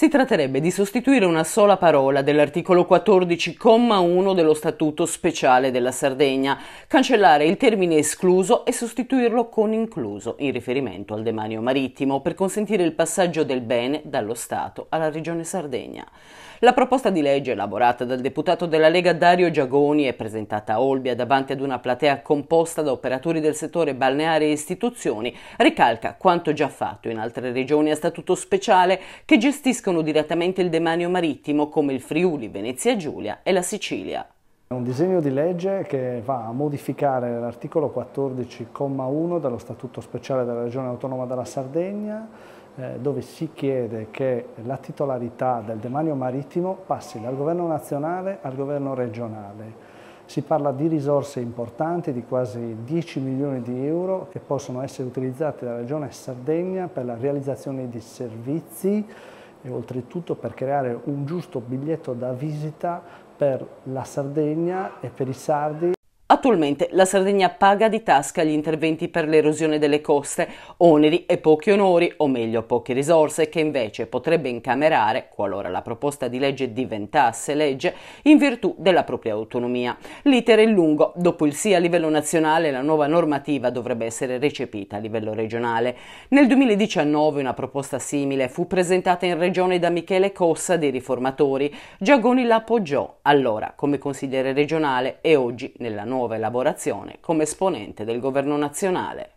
Si tratterebbe di sostituire una sola parola dell'articolo 14,1 dello Statuto speciale della Sardegna, cancellare il termine escluso e sostituirlo con incluso in riferimento al demanio marittimo per consentire il passaggio del bene dallo Stato alla Regione Sardegna. La proposta di legge elaborata dal deputato della Lega Dario Giagoni e presentata a Olbia davanti ad una platea composta da operatori del settore balneare e istituzioni ricalca quanto già fatto in altre regioni a statuto speciale che gestiscono colpiscono direttamente il demanio marittimo come il Friuli, Venezia Giulia e la Sicilia. È un disegno di legge che va a modificare l'articolo 14,1 dello Statuto speciale della Regione Autonoma della Sardegna eh, dove si chiede che la titolarità del demanio marittimo passi dal governo nazionale al governo regionale. Si parla di risorse importanti, di quasi 10 milioni di euro che possono essere utilizzate dalla Regione Sardegna per la realizzazione di servizi e oltretutto per creare un giusto biglietto da visita per la Sardegna e per i sardi Attualmente la Sardegna paga di tasca gli interventi per l'erosione delle coste, oneri e pochi onori, o meglio poche risorse, che invece potrebbe incamerare, qualora la proposta di legge diventasse legge, in virtù della propria autonomia. L'iter è lungo, dopo il sì a livello nazionale la nuova normativa dovrebbe essere recepita a livello regionale. Nel 2019 una proposta simile fu presentata in regione da Michele Cossa dei Riformatori. Giagoni la appoggiò allora come consigliere regionale e oggi nella nuova nuova elaborazione come esponente del governo nazionale.